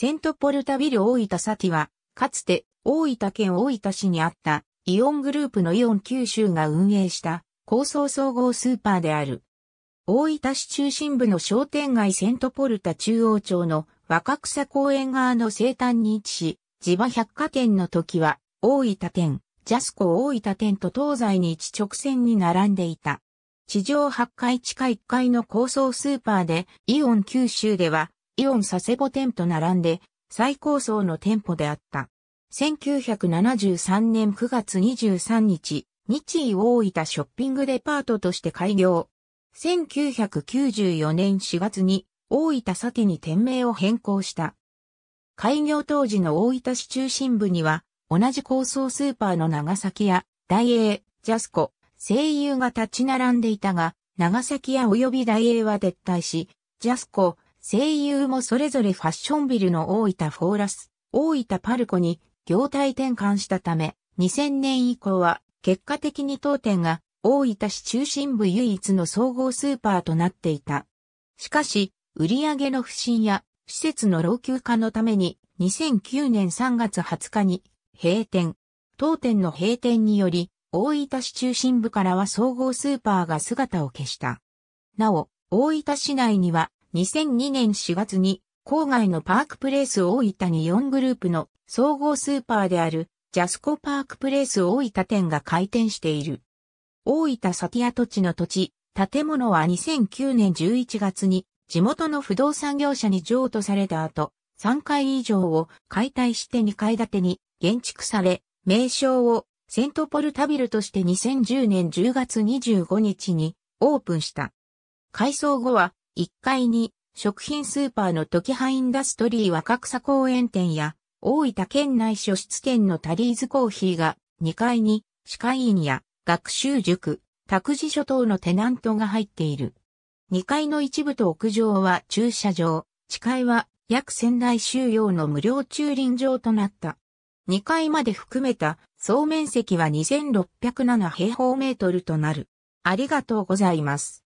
セントポルタビル大分サティは、かつて大分県大分市にあったイオングループのイオン九州が運営した高層総合スーパーである。大分市中心部の商店街セントポルタ中央町の若草公園側の西端に位置し、地場百貨店の時は大分店、ジャスコ大分店と東西に一直線に並んでいた。地上8階地下1階の高層スーパーでイオン九州ではイオン佐世保店と並んで最高層の店舗であった。1973年9月23日、日医大分ショッピングデパートとして開業。1994年4月に大分先に店名を変更した。開業当時の大分市中心部には、同じ高層スーパーの長崎屋、大英、ジャスコ、声優が立ち並んでいたが、長崎屋及び大英は撤退し、ジャスコ、声優もそれぞれファッションビルの大分フォーラス、大分パルコに業態転換したため、2000年以降は結果的に当店が大分市中心部唯一の総合スーパーとなっていた。しかし、売上の不振や施設の老朽化のために2009年3月20日に閉店。当店の閉店により、大分市中心部からは総合スーパーが姿を消した。なお、大分市内には2002年4月に、郊外のパークプレイス大分に4グループの総合スーパーであるジャスコパークプレイス大分店が開店している。大分サティア土地の土地、建物は2009年11月に地元の不動産業者に譲渡された後、3階以上を解体して2階建てに建築され、名称をセントポルタビルとして2010年10月25日にオープンした。改装後は1階に食品スーパーの時ハインダストリー若草公園店や大分県内書室店のタリーズコーヒーが2階に歯科医院や学習塾、託児所等のテナントが入っている。2階の一部と屋上は駐車場、地階は約仙台収容の無料駐輪場となった。2階まで含めた総面積は2607平方メートルとなる。ありがとうございます。